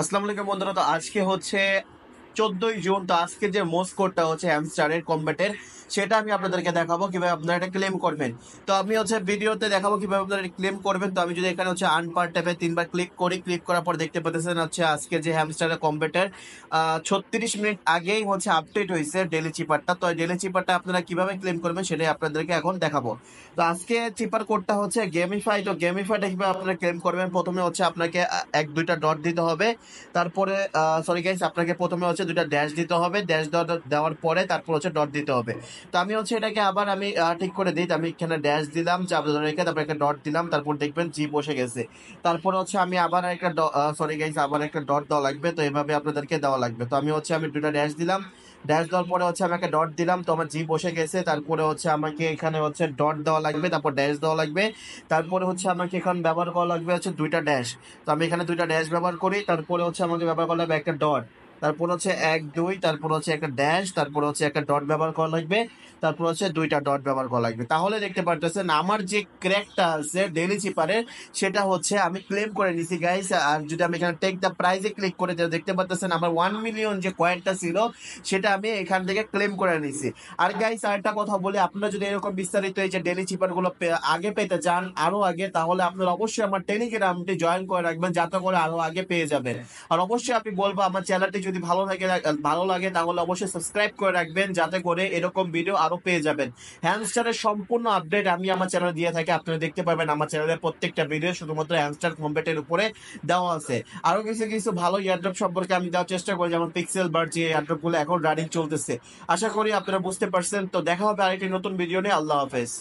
আসসালামু আলাইকুম বন্ধুরা তো আজকে হচ্ছে চোদ্দই জুন তো আজকে যে মোস্ট কোডটা হচ্ছে হ্যামস্টারের কম্ব্যাটের সেটা আমি আপনাদেরকে দেখাবো কীভাবে আপনারা এটা ক্লেম করবেন তো আমি হচ্ছে ভিডিওতে দেখাবো কীভাবে আপনারা ক্লেম করবেন তো আমি যদি এখানে হচ্ছে আনপার ট্যাপে তিনবার ক্লিক করি ক্লিক করার পর দেখতে পেতেছেন হচ্ছে আজকে যে হ্যামস্টারের কম্ব্যাটের ছত্রিশ মিনিট আগেই হচ্ছে আপডেট হয়েছে ডেলি চিপারটা তো ডেলি চিপারটা আপনারা কীভাবে ক্লেম করবেন সেটাই আপনাদেরকে এখন দেখাবো তো আজকে চিপার কোডটা হচ্ছে গেমিফাই তো গেমিফাইটা কীভাবে আপনারা ক্লেম করবেন প্রথমে হচ্ছে আপনাকে এক দুইটা ডট দিতে হবে তারপরে সরি গাইস আপনাকে প্রথমে হচ্ছে হচ্ছে দুটা ড্যাশ দিতে হবে ড্যাশ দেওয়ার পরে তারপর হচ্ছে ডট দিতে হবে তো আমি হচ্ছে এটাকে আবার আমি ঠিক করে দিই আমি এখানে ড্যাশ দিলাম চাপ ধরে রেখে তারপর একটা ডট দিলাম তারপর দেখবেন জি বসে গেছে তারপর হচ্ছে আমি আবার একটা সরি গাইস আবার একটা ডট দেওয়া লাগবে তো এভাবে আপনাদেরকে দেওয়া লাগবে তো আমি হচ্ছে আমি দুটা ড্যাশ দিলাম ড্যাশ দেওয়ার পরে হচ্ছে আমাকে ডট দিলাম তো আমার জি বসে গেছে তারপরে হচ্ছে আমাকে এখানে হচ্ছে ডট দেওয়া লাগবে তারপর ড্যাশ দেওয়া লাগবে তারপরে হচ্ছে আমাকে এখন ব্যবহার করা লাগবে হচ্ছে দুইটা ড্যাশ তো আমি এখানে দুইটা ড্যাশ ব্যবহার করি তারপরে হচ্ছে আমাকে ব্যবহার করা লাগবে একটা ডট তারপর হচ্ছে এক দুই তারপর হচ্ছে একটা ড্যাশ তারপর হচ্ছে একটা ডট ব্যবহার করা লাগবে তারপর হচ্ছে দুইটা ডট ব্যবহার করা লাগবে তাহলে দেখতে পারতেছেন আমার যে ক্র্যাকটা আছে ডেলি চিপারের সেটা হচ্ছে আমি ক্লেম করে নিছি গাইস আর যদি আমি এখানে টেক দ্য প্রাইজে ক্লিক করে দেখতে পারতেছেন আমার ওয়ান মিলিয়ন যে কয়েনটা ছিল সেটা আমি এখান থেকে ক্লেম করে নিছি আর গাইস আরেকটা কথা বলি আপনারা যদি এরকম বিস্তারিত এই যে ডেলি চিপারগুলো আগে পেতে চান আরও আগে তাহলে আপনারা অবশ্যই আমার টেলিগ্রামটি জয়েন করে রাখবেন যাতে করে আরও আগে পেয়ে যাবেন আর অবশ্যই আমি বলবো আমার চ্যানেলটি যদি ভালো লাগে ভালো লাগে তাহলে অবশ্যই সাবস্ক্রাইব করে রাখবেন যাতে করে এরকম ভিডিও আরো পেয়ে যাবেন হ্যান্ডস্টারের সম্পূর্ণ আপডেট আমি আমার চ্যানেলে দিয়ে থাকি আপনারা দেখতে পাবেন আমার চ্যানেলের প্রত্যেকটা ভিডিও শুধুমাত্র হ্যান্ডস্টার কম্পেটের উপরে দেওয়া আছে আরো কিছু কিছু ভালো ইয়ারড্রপ সম্পর্কে আমি দেওয়ার চেষ্টা করি যেমন পিক্সেল বার্ড যে ইয়ারড্রপগুলো এখন রানিং চলতেছে আশা করি আপনারা বুঝতে পারছেন তো দেখা হবে আরেকটি নতুন ভিডিও নিয়ে আল্লাহ হাফেজ